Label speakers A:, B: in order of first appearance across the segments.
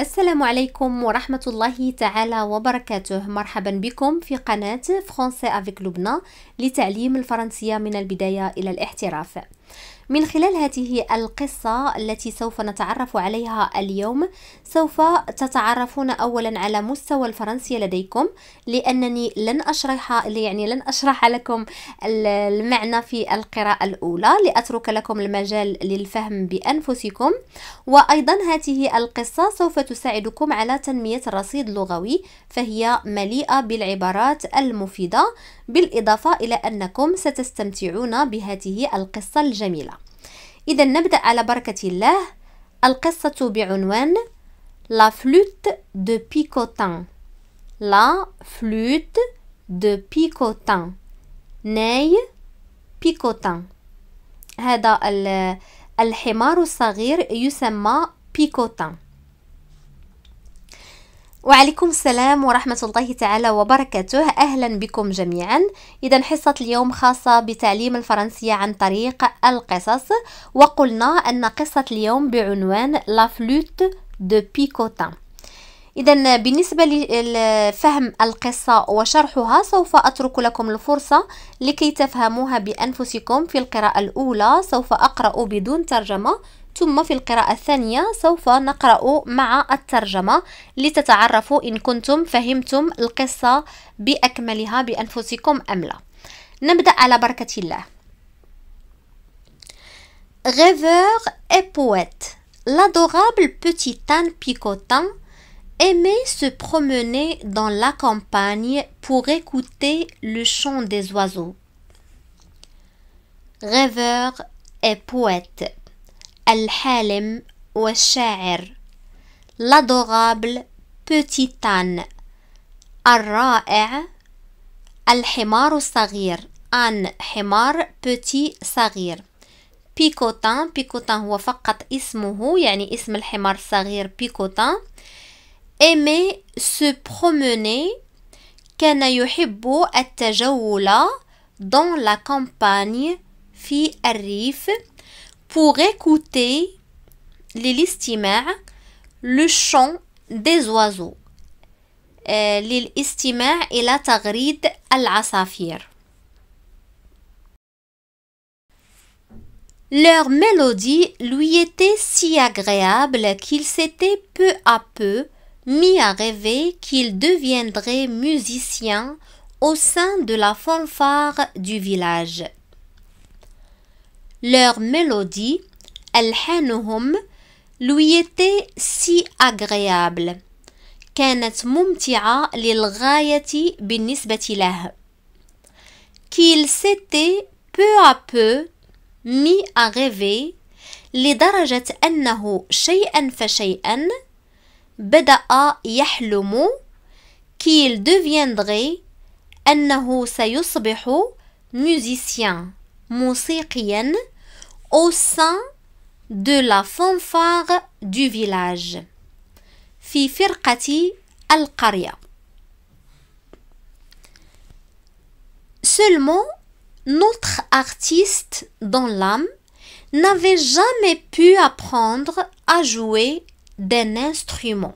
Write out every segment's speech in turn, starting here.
A: السلام عليكم ورحمة الله تعالى وبركاته مرحبا بكم في قناة فرنسا افيك لبنى لتعليم الفرنسية من البداية إلى الاحتراف من خلال هذه القصة التي سوف نتعرف عليها اليوم سوف تتعرفون أولا على مستوى الفرنسية لديكم لأنني لن أشرح يعني لن أشرح لكم المعنى في القراءة الأولى لأترك لكم المجال للفهم بأنفسكم وأيضا هذه القصة سوف تساعدكم على تنمية الرصيد اللغوي فهي مليئة بالعبارات المفيدة بالإضافة إلى أنكم ستستمتعون بهذه القصة الجميلة إذا نبدأ على بركة الله القصة بعنوان La flûte de picotin La flûte de picotin ناي بيكوتان هذا الحمار الصغير يسمى بيكوتان وعليكم السلام ورحمة الله تعالى وبركاته أهلا بكم جميعا إذا حصة اليوم خاصة بتعليم الفرنسية عن طريق القصص وقلنا أن قصة اليوم بعنوان لا فلوت دو بيكوتان إذا بالنسبة لفهم القصة وشرحها سوف أترك لكم الفرصة لكي تفهموها بأنفسكم في القراءة الأولى سوف أقرأ بدون ترجمة ثم في القراءة الثانية سوف نقرأ مع الترجمة لتتعرفوا إن كنتم فهمتم القصة بأكملها بأنفسكم أم لا نبدأ على بركة الله Rêveur et poète, l'adorable petit Tan picotin aimait se promener dans la campagne pour écouter le chant des oiseaux. Rêveur et poète, الحالم والشاعر لادوغابل بوتيتان الرائع الحمار الصغير آن حمار بوتي صغير بيكوتان بيكوتان هو فقط اسمه يعني اسم الحمار الصغير بيكوتان ايمي سو بروموني كان يحب التجول دون لا كامباني في الريف pour écouter l'istima, le chant des oiseaux. Euh, et la à la saphir. Leur mélodie lui était si agréable qu'il s'était peu à peu mis à rêver qu'il deviendrait musicien au sein de la fanfare du village. leur mélodie, ألحانهم lui était si agréable كانت ممتعة للغاية بالنسبة له qu'il s'était peu à peu mis à rêver لدرجة أنه شيئا فشيئا بدأ يحلم qu'il deviendrait أنه سيصبح musicien au sein de la fanfare du village في al Seulement, notre artiste dans l'âme n'avait jamais pu apprendre à jouer d'un instrument.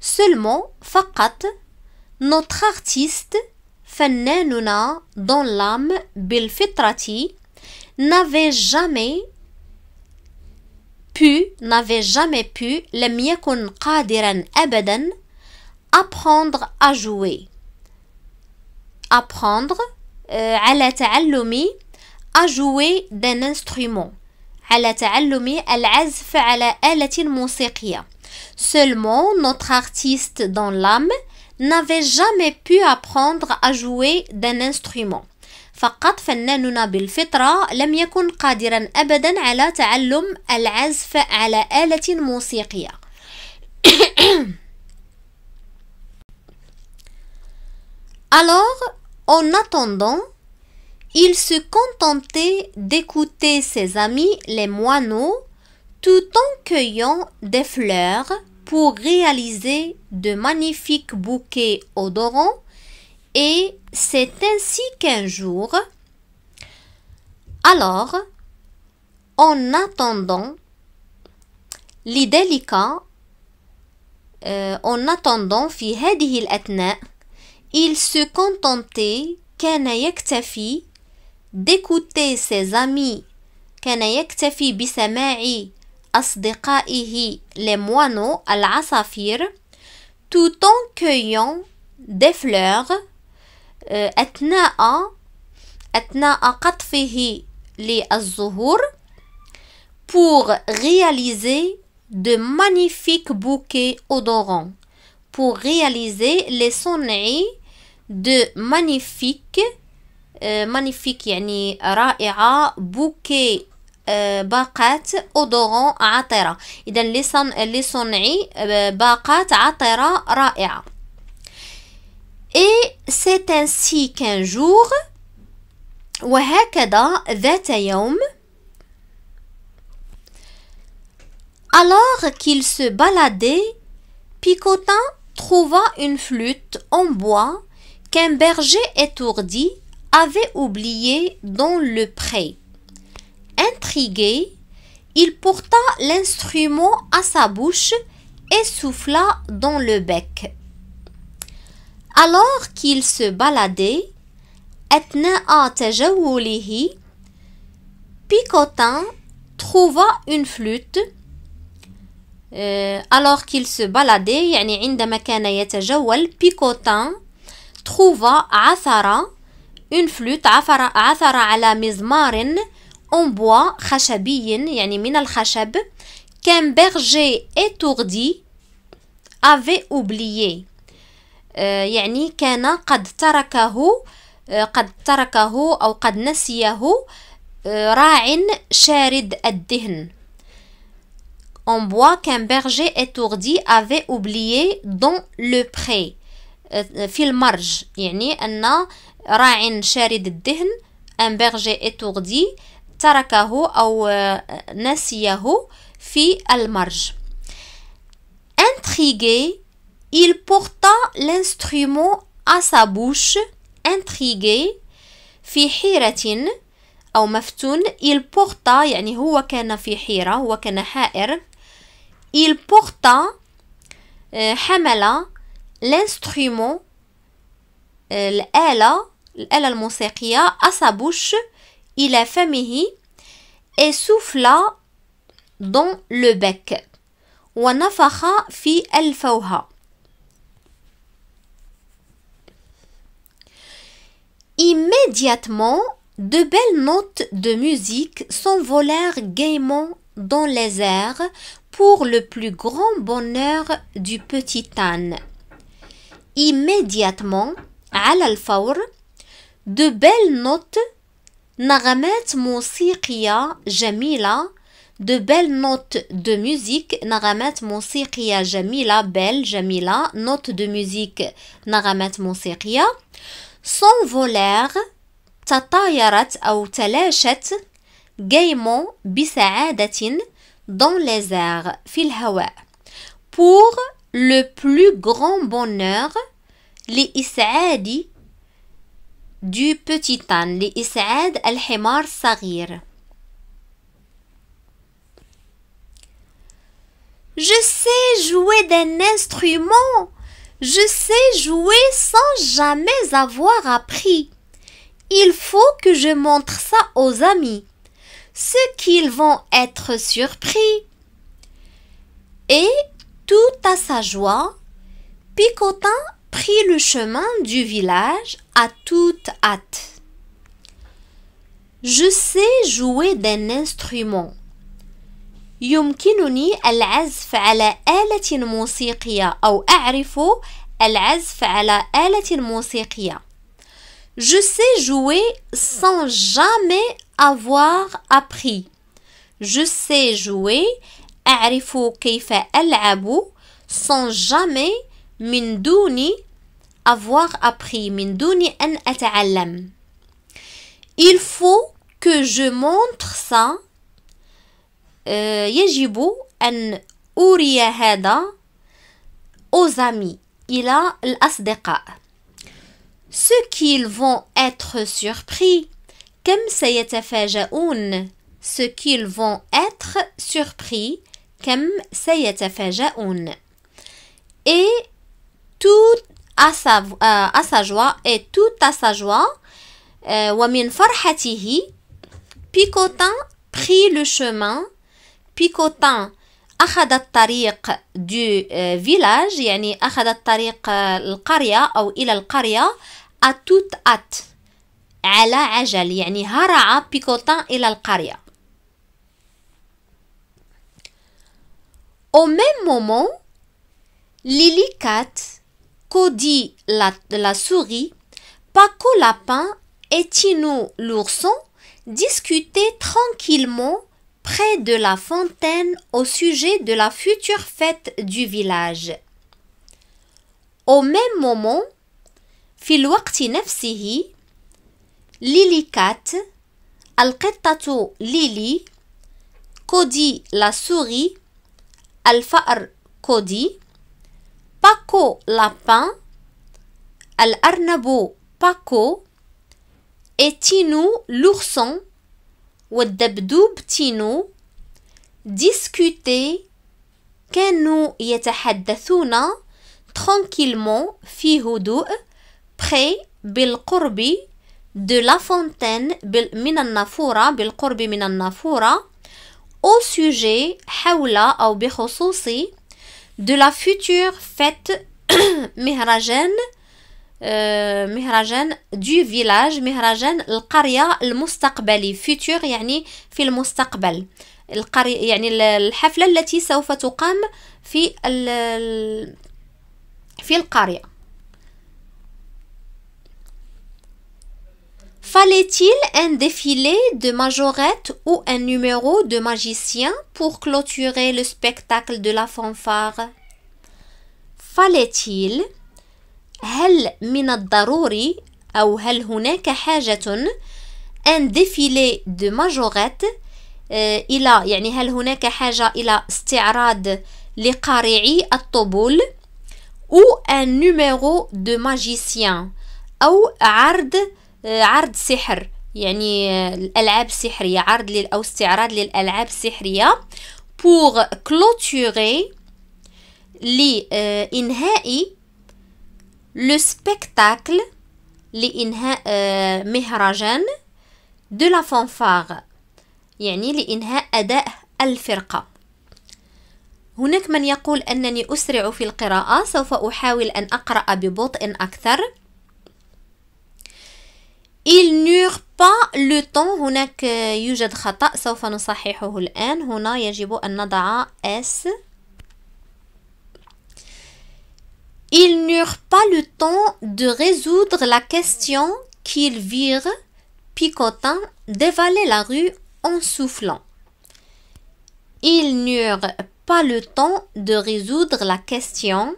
A: Seulement, Fakat, notre artiste, Fannanuna dans l'âme fitrati n'avait jamais pu, n'avait jamais pu, le يكن en Ebeden, apprendre à jouer. Apprendre à euh, était تعلم à jouer d'un instrument. elle على تعلم العزف على آلة موسيقية. Seulement, notre artiste dans l'âme n'avait jamais pu apprendre à jouer d'un instrument Alors, en attendant, il se contentait d'écouter ses amis les moineaux tout en cueillant des fleurs pour réaliser de magnifiques bouquets odorants et c'est ainsi qu'un jour, alors, en attendant, les délicats, euh, en attendant في هذه il se contentait كان يكتفي d'écouter ses amis, كان يكتفي بسماع أصدقائه les moineaux العصافير tout en cueillant des fleurs euh, أثناء أثناء les للزهور pour réaliser de magnifiques bouquets odorants pour réaliser les sonneries de magnifiques euh, magnifiques يعني رائعة bouquets et c'est ainsi qu'un jour, وهكذا ذات alors qu'il se baladait, Picotin trouva une flûte en bois qu'un berger étourdi avait oublié dans le pré. Intrigué, il porta l'instrument à sa bouche et souffla dans le bec. Alors qu'il se baladait, a Picotin trouva une flûte euh, alors qu'il se baladait يعني عندما كان يتجول Picotin trouva flûte une flûte à la على marine en bois خشبي يعني من الخشب كان بيرجي اتوردي افي اوبليي يعني كان قد تركه قد تركه او قد نسيه راع شارد الدهن en bois qu'un berger étourdi avait oublié dans le pré في المرج يعني ان راع شارد الدهن ان بيرجي اتوردي تركه أو نسيه في المرج Intrigué, il porta l'instrument à sa bouche. Intrigué في حيرة أو مفتون il porta يعني هو كان في حيرة هو كان حائر il porta حمل l'instrument الآلة الآلة الموسيقية à sa bouche la famille et souffla dans le bec. ونفخ fi الفوهة Immédiatement, de belles notes de musique s'envolèrent gaiement dans les airs pour le plus grand bonheur du petit âne. Immédiatement, à l'alfaur, de belles notes naramet monsirria jamila, de belles notes de musique naramet monsirria jamila, belle Jamila note de musique naramet Monseria son voler tatayarat a telleteshet gaimon Bisaedatin dans les airs hawa. pour le plus grand bonheur les du petit âne El الحمار Sarir Je sais jouer d'un instrument. Je sais jouer sans jamais avoir appris. Il faut que je montre ça aux amis. Ce qu'ils vont être surpris. Et tout à sa joie, Picotin pris le chemin du village à toute hâte. Je sais jouer d'un instrument. Je sais jouer sans jamais avoir appris. Je sais jouer أعرف كيف ألعب sans jamais mindouni avoir appris, mindouni en an Il faut que je montre ça. Euh, يجب en أري aux amis. Il a الأصدقاء. ce qu'ils vont être surpris. fait سيتفاجؤون ce qu'ils vont être surpris, comme سيتفاجؤون. Et tout à sa, euh, à sa joie et tout à sa joie. Euh, Wamin farhatihi, Picotin prit le chemin. Picotin أخذ du euh, village Yani أخذ الطريق ou il إلى à toute hâte على عجل يعني Picotin بيكوتان إلى Au même moment, Lily Kat Cody la, souris, Paco Lapin et Tino l'ourson discutaient tranquillement près de la fontaine au sujet de la future fête du village. Au même moment, في Nefsihi, نفسه ليلي Lili, Codi la souris الفأر cody باكو لابان الأرنب باكو تينو لورسون والدبدوب تينو ديسكوتي كانوا يتحدثون تخونكيلمون في هدوء بخي بالقرب دو la من النافورة بالقرب من النافورة او سوجي حول أو بخصوص de la future fête مهرجان مهرجان دو فيلاج مهرجان القرية المستقبلي future يعني في المستقبل القري يعني الحفلة التي سوف تقام في في القرية Fallait-il un défilé de majorettes ou un numéro de magicien pour clôturer le spectacle de la fanfare Fallait-il هل من الضروري أو هل هناك حاجة أن défilé دو ماجوريت إلى يعني هل هناك حاجة إلى استعراض لقارعي الطبول أو un numéro دو ماجيسيان أو عرض عرض سحر يعني الألعاب السحرية عرض لل أو استعراض للألعاب السحرية بوغ كلوتوري لإنهاء لو سبيكتاكل لإنهاء مهرجان دو لا فانفار يعني لإنهاء أداء الفرقة هناك من يقول أنني أسرع في القراءة سوف أحاول أن أقرأ ببطء أكثر ils n'eurent pas le temps pas le temps de résoudre la question qu'ils virent picotant, dévaler la rue en soufflant. Ils n'eurent pas le temps de résoudre la question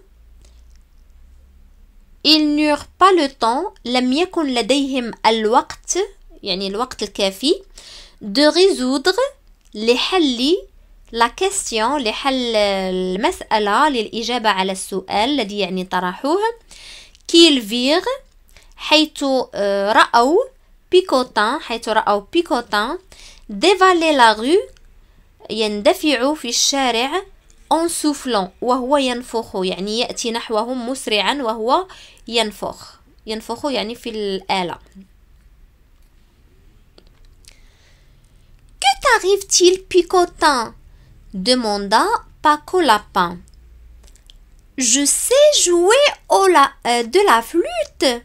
A: Ils n'eurent pas le temps لم يكن لديهم الوقت يعني الوقت الكافي de résoudre لحل la question لحل المسألة للإجابة على السؤال الذي يعني طرحوه qu'ils virent حيث آه، رأوا بيكوتان حيث رأوا بيكوتان dévaler la rue يندفعوا في الشارع en soufflant وهو ينفخ يعني يأتي نحوهم مسرعا وهو ينفخ ينفخ يعني في الآلة Que t'arrive-t-il picotin demanda Paco Lapin. Je sais jouer au la, euh, de la flûte.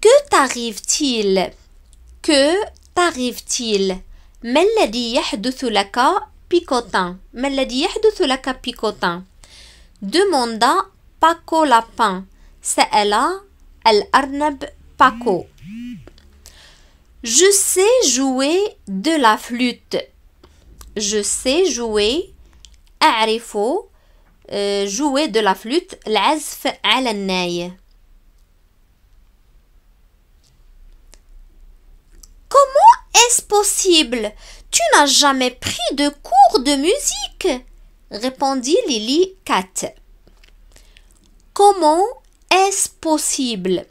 A: Que t'arrive-t-il Que t'arrive-t-il ما الذي يحدث picotin. ما الذي de la picotin Demanda Paco Lapin. elle, elle arnab Paco. Je sais jouer de la flûte. Je sais jouer. faut euh, jouer de la flûte. L'azf elle nay. Comment est-ce possible tu n'as jamais pris de cours de musique, répondit Lily kat Comment est-ce possible?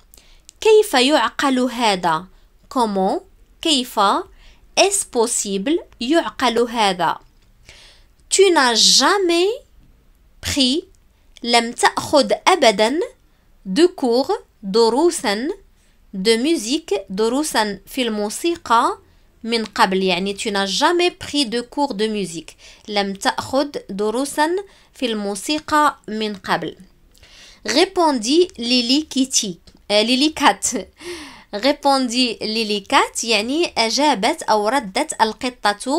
A: كيف Comment? Est-ce possible? Tu n'as jamais pris لم de cours de musique دروسا في min khabliani tu n'a jamais pris de cours de musique? l'amtahud d'urusan, fil-musika min khabli, répondit lili kitty. et euh, lili kat? répondit lili kat tiennie. et j'ai une bête al-khata tu,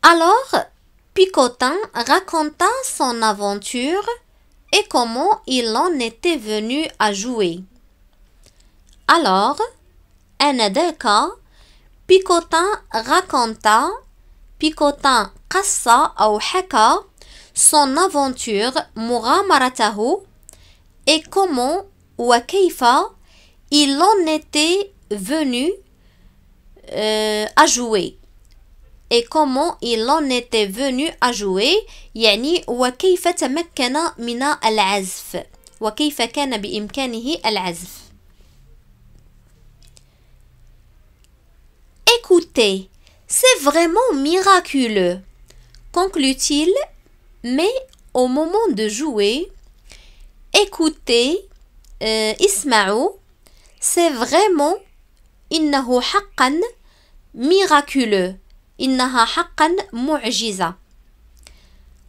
A: Alors Picotin raconta son aventure et comment il en était venu à jouer. Alors, Enedeka Picotin raconta, Picotin qassa ou haka son aventure Maratahu et comment ou à il en était venu euh, à jouer et comment il en était venu à jouer يعني وكيف تمكن من العزف وكيف كان بإمكانه العزف Écoutez, c'est vraiment miraculeux, conclut-il, mais au moment de jouer, écoutez, euh, c'est vraiment إنه حقا miraculeux. إنها حقا معجزه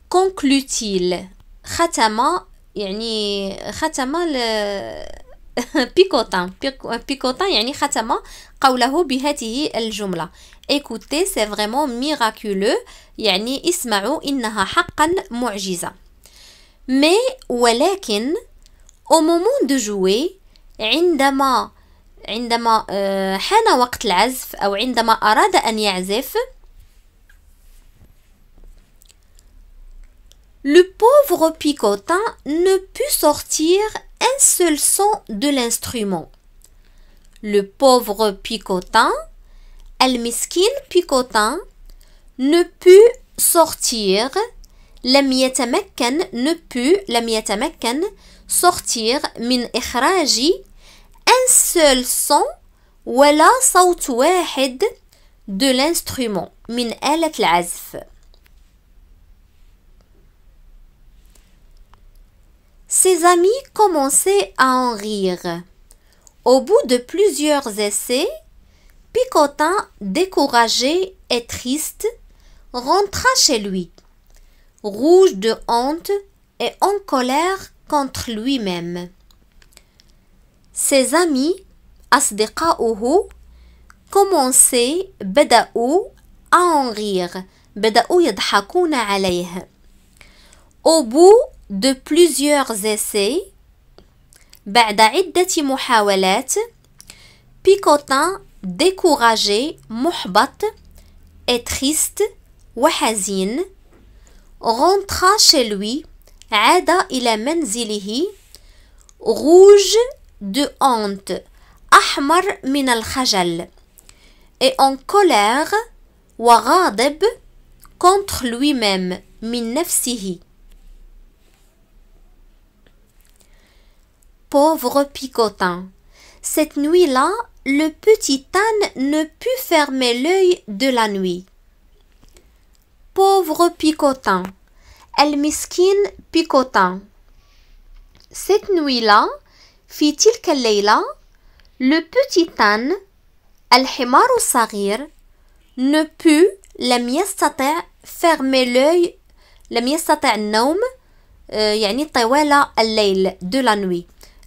A: كونكلوتيل ختم يعني ختم بيكوتان بيكوتان يعني ختم قوله بهذه الجملة écoutez c'est vraiment miraculeux يعني اسمعوا إنها حقا معجزة مي ولكن au moment de jouer عندما عندما آه، حان وقت العزف أو عندما أراد أن يعزف Le pauvre picotin ne put sortir un seul son de l'instrument. Le pauvre picotin, miskin picotin, ne put sortir, la يتمكن ne put, la sortir min echraji, un seul son wala saut de l'instrument min el l'azf. Ses amis commençaient à en rire. Au bout de plusieurs essais, Picotin, découragé et triste, rentra chez lui, rouge de honte et en colère contre lui-même. Ses amis, أصدقاؤه, commençaient, Bedaou à en rire, بدأوا Au bout de plusieurs essais بعد عدة محاولات Picotin découragé محبط et triste وحزين rentra chez lui عاد إلى منزله rouge de honte min من الخجل et en colère وغاضب contre lui-même من نفسه pauvre picotin. Cette nuit-là, le petit âne ne put fermer l'œil de la nuit. Pauvre picotin, elle misquine picotin. Cette nuit-là, fit-il que le petit âne, au rire ne put, la يستطع fermer l'œil, لم يستطع النوم, يعني طوال الليل de la nuit.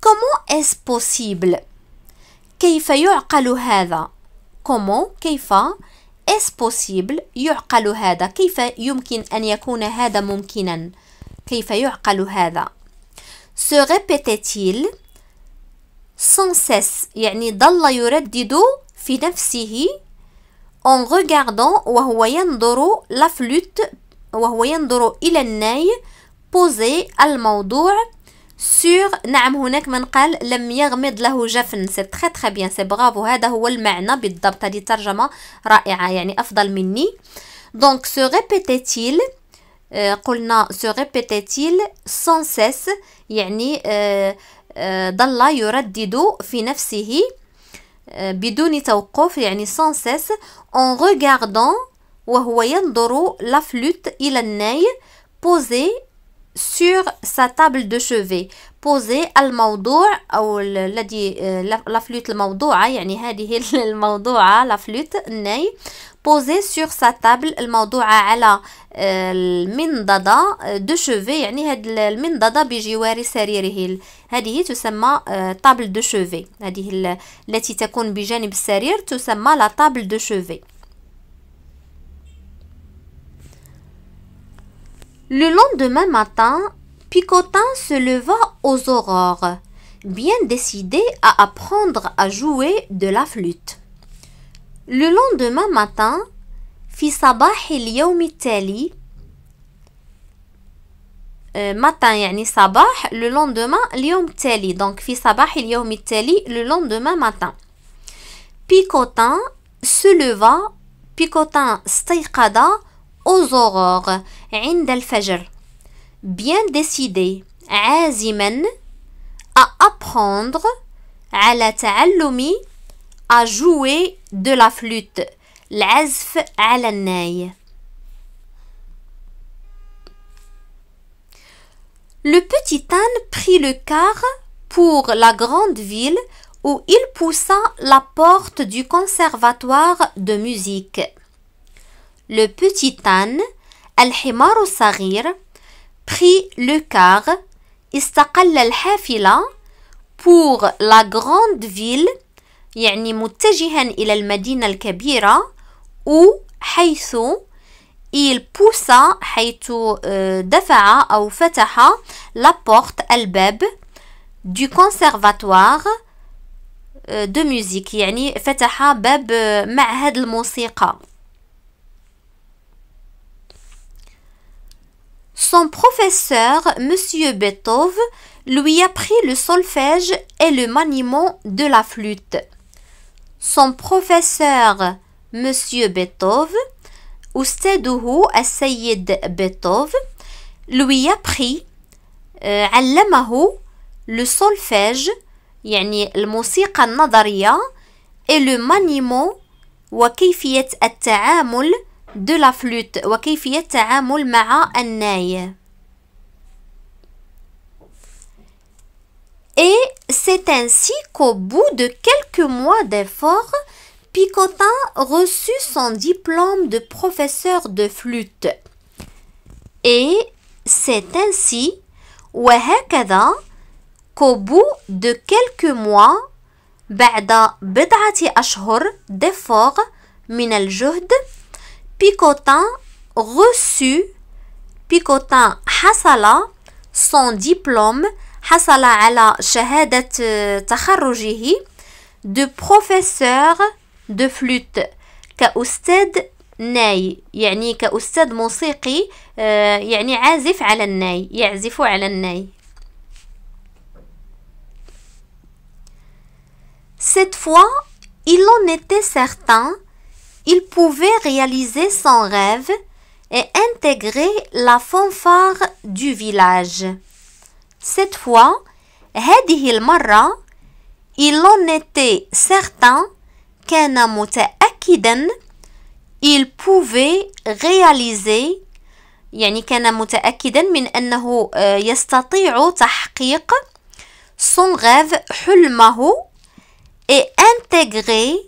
A: كومو اس بوسيبل كيف يعقل هذا كومو كيف اس بوسيبل يعقل هذا كيف يمكن أن يكون هذا ممكنا كيف يعقل هذا سو répétait-il يعني ظل يردد في نفسه اون regardant وهو ينظر لا فلوت وهو ينظر إلى الناي بوزي الموضوع سور نعم هناك من قال لم يغمض له جفن سي تخي تخي بيان سي برافو هذا هو المعنى بالضبط هذه ترجمه رائعه يعني افضل مني دونك سو ريبيتيتيل قلنا سو ريبيتيتيل سون سيس يعني آه، آه، ظل يردد في نفسه آه، بدون توقف يعني سون سيس اون ريغاردون وهو ينظر لا فلوت الى الناي بوزي sur sa table de chevet بوزي الموضوع او الذي لافلوت الموضوعه يعني هذه الموضوعه لافلوت الناي بوزي سور سا تابل الموضوعه على المنضده دو شوفي يعني هاد المنضده بجوار سريره هذه تسمى طابل دو شوفي هذه التي تكون بجانب السرير تسمى لا تابل دو شوفي Le lendemain matin, Picotin se leva aux aurores, bien décidé à apprendre à jouer de la flûte. Le lendemain matin, Fisabah صباح euh, matin yani sabah, le lendemain اليوم donc Fisabah صباح le lendemain matin Picotin se leva Picotin استيقظ aux aurores عند الفجر bien décidé عازما à apprendre على à jouer de la flûte العزف على الناي Le petit âne prit le car pour la grande ville où il poussa la porte du conservatoire de musique. le petit âne الحمار الصغير pris le car استقل الحافلة pour la grande ville يعني متجها إلى المدينة الكبيرة ou حيث il poussa حيث euh, دفع أو فتح la porte الباب du conservatoire euh, de musique, يعني فتح باب euh, معهد الموسيقى Son professeur, M. Beethoven, lui a apprit le solfège et le maniement de la flûte. Son professeur, M. Beethoven, essayé de Beethoven, lui apprit euh, le solfège يعني الموسيقى النظرية et le maniement وكيفية التعامل de la flûte Et c'est ainsi qu'au bout de quelques mois d'efforts, Picotin reçut son diplôme de professeur de flûte. Et c'est ainsi, qu'au bout de quelques mois, بعد d'efforts Picotin reçut, Picotin hasala son diplôme, hasala ala shahadat euh, takharrujihi de professeur de flûte usted ناي يعني كأستاذ موسيقي يعني عازف على الناي يعزف على الناي Cette fois, il en était certain il pouvait réaliser son rêve et intégrer la fanfare du village. Cette fois, il en était certain qu'il il pouvait réaliser يعني كان متأكدا من أنه يستطيع son rêve et intégrer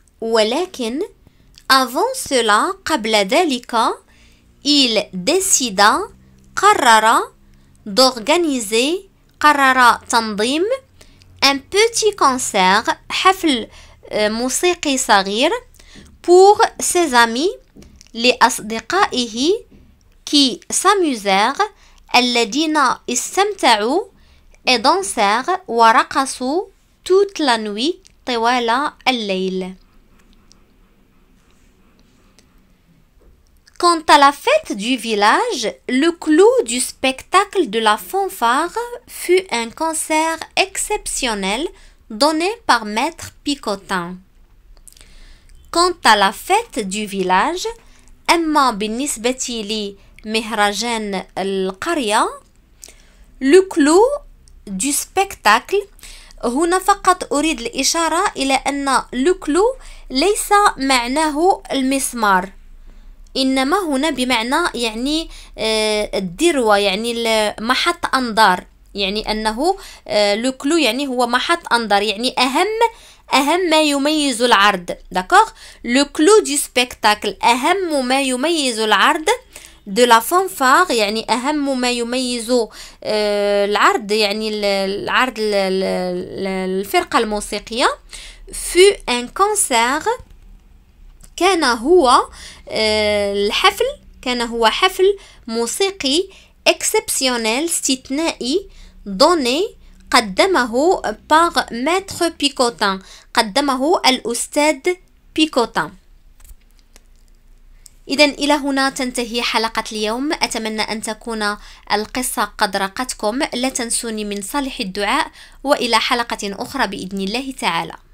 A: ولكن avant cela قبل ذلك il décida قرر d'organiser قرر تنظيم un petit concert حفل euh, موسيقي صغير pour ses amis les لأصدقائه qui s'amusèrent الذين استمتعوا et dansèrent ورقصوا toute la nuit طوال الليل Quant à la fête du village, le clou du spectacle de la fanfare fut un concert exceptionnel donné par Maître Picotin. Quant à la fête du village, Emma, بالنسبة لي مهرجان القرية le clou du spectacle, هنا فقط أريد الإشارة إلى أن لو كلو ليس معناه المسمار إنما هنا بمعنى يعني آه، الدروة يعني محط أنظار يعني أنه لو آه، كلو يعني هو محط أنظار يعني أهم أهم ما يميز العرض داكوغ لو كلو دي سبيكتاكل أهم ما يميز العرض دو لا فونفار يعني اهم ما يميز آه، العرض يعني العرض الفرقه الموسيقيه فو ان كونسيغ كان هو آه، الحفل كان هو حفل موسيقي اكسبسيونيل استثنائي دوني قدمه باغ ماتر بيكوتان قدمه الأستاذ بيكوتان إذا إلى هنا تنتهي حلقة اليوم أتمنى أن تكون القصة قد رقتكم لا تنسوني من صالح الدعاء وإلى حلقة أخرى بإذن الله تعالى